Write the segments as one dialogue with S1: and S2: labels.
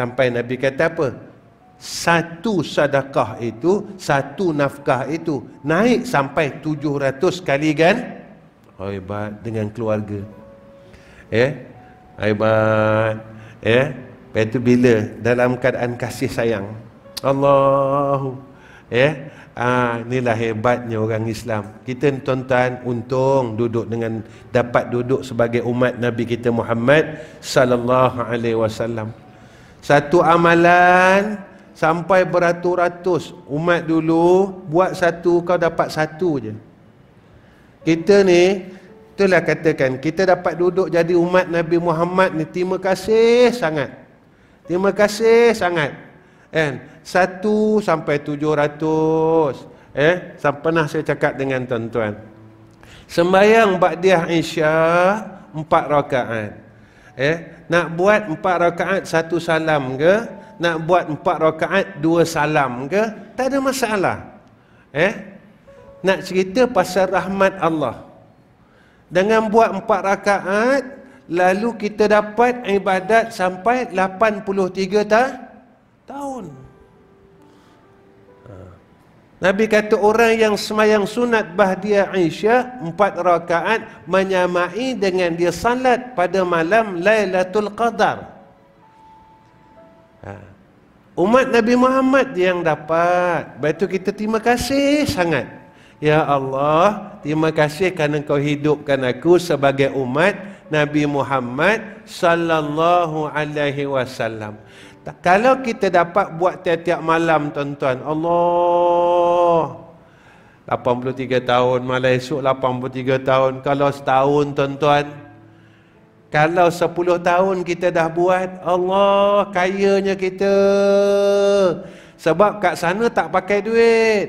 S1: Sampai Nabi kata apa? Satu sadakah itu, satu nafkah itu naik sampai 700 kali kan? Hebat dengan keluarga. ya, Hebat. ya, Lepas itu bila dalam keadaan kasih sayang. Allah, ya, Ah, inilah hebatnya orang Islam. Kita ni tuan-tuan untung duduk dengan dapat duduk sebagai umat Nabi kita Muhammad sallallahu alaihi wasallam. Satu amalan sampai beratus-ratus umat dulu buat satu kau dapat satu je. Kita ni itulah katakan kita dapat duduk jadi umat Nabi Muhammad ni terima kasih sangat. Terima kasih sangat. And Satu sampai tujuh ratus. Eh, sampai nak saya cakap dengan tuan-tuan. Sembayang Ba'diah Isya empat rakaat. Eh, nak buat empat rakaat satu salam ke? Nak buat empat rakaat dua salam ke? Tak ada masalah. Eh, nak cerita pasal rahmat Allah. Dengan buat empat rakaat, lalu kita dapat ibadat sampai 83 tahun. Nabi kata orang yang semayang sunat bahdia Aisyah empat rakaat menyamai dengan dia salat pada malam Lailatul Qadar. Ha. Umat Nabi Muhammad yang dapat. Baik itu kita terima kasih sangat. Ya Allah, terima kasih kerana kau hidupkan aku sebagai umat Nabi Muhammad sallallahu alaihi wasallam. Kalau kita dapat buat tiap-tiap malam tuan-tuan, Allah 83 tahun, malam esok 83 tahun. Kalau setahun tuan-tuan, kalau 10 tahun kita dah buat, Allah kayanya kita. Sebab kat sana tak pakai duit.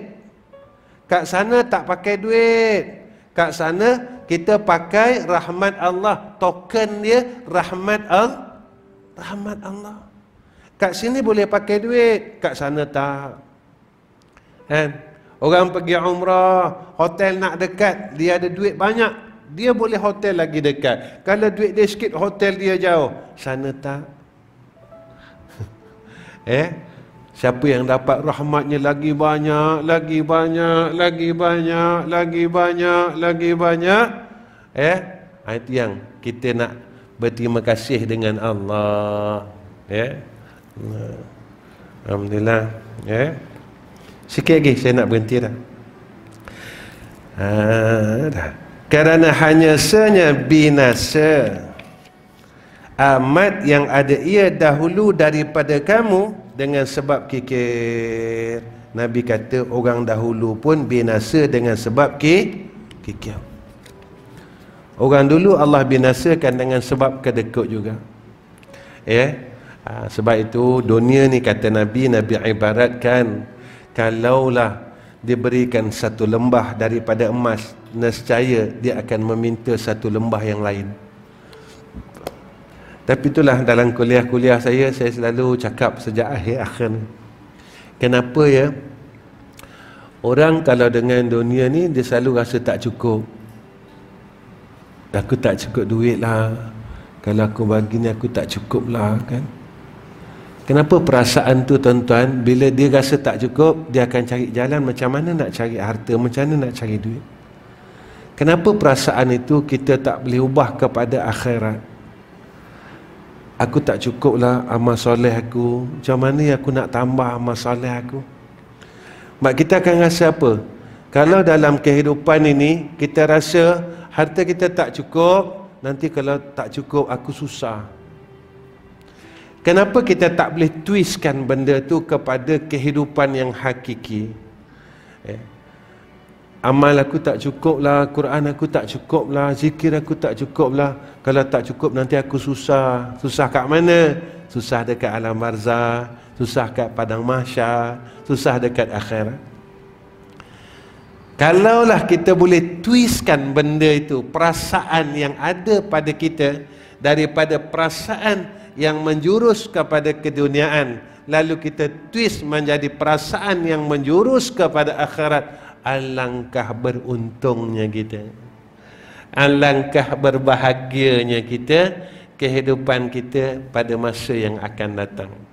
S1: Kat sana tak pakai duit. Kat sana kita pakai rahmat Allah. Token dia rahmat Allah. Rahmat Allah. Kat sini boleh pakai duit. Kat sana tak. Kan? Eh? Orang pergi umrah, hotel nak dekat, dia ada duit banyak, dia boleh hotel lagi dekat. Kalau duit dia sikit, hotel dia jauh. Sana tak? eh? Siapa yang dapat rahmatnya lagi banyak, lagi banyak, lagi banyak, lagi banyak, lagi banyak. Eh? Ah, itu yang kita nak berterima kasih dengan Allah. Eh? Alhamdulillah. Eh? Sikit lagi saya nak berhenti dah. Ha, dah. Kerana hanya senya binasa. Amat yang ada ia dahulu daripada kamu dengan sebab kikir. Nabi kata orang dahulu pun binasa dengan sebab kikir. Orang dulu Allah binasakan dengan sebab kedekut juga. Ya. Yeah? Ha, sebab itu dunia ni kata Nabi Nabi ibaratkan kalaulah diberikan satu lembah daripada emas nescaya dia akan meminta satu lembah yang lain tapi itulah dalam kuliah-kuliah saya saya selalu cakap sejak akhir-akhir ni kenapa ya orang kalau dengan dunia ni dia selalu rasa tak cukup aku tak cukup duit lah kalau aku bagi ni aku tak cukup lah kan Kenapa perasaan tu tuan-tuan bila dia rasa tak cukup dia akan cari jalan macam mana nak cari harta, macam mana nak cari duit? Kenapa perasaan itu kita tak boleh ubah kepada akhirat? Aku tak cukup lah amal soleh aku. Macam mana aku nak tambah amal soleh aku? Mak kita akan rasa apa? Kalau dalam kehidupan ini kita rasa harta kita tak cukup, nanti kalau tak cukup aku susah. Kenapa kita tak boleh twistkan benda tu kepada kehidupan yang hakiki? Eh? Amal aku tak cukup lah, Quran aku tak cukup lah, zikir aku tak cukup lah. Kalau tak cukup nanti aku susah. Susah kat mana? Susah dekat alam barzah, susah kat padang mahsyar, susah dekat akhirat. Kalaulah kita boleh twistkan benda itu, perasaan yang ada pada kita daripada perasaan yang yang menjurus kepada keduniaan lalu kita twist menjadi perasaan yang menjurus kepada akhirat alangkah beruntungnya kita alangkah berbahagianya kita kehidupan kita pada masa yang akan datang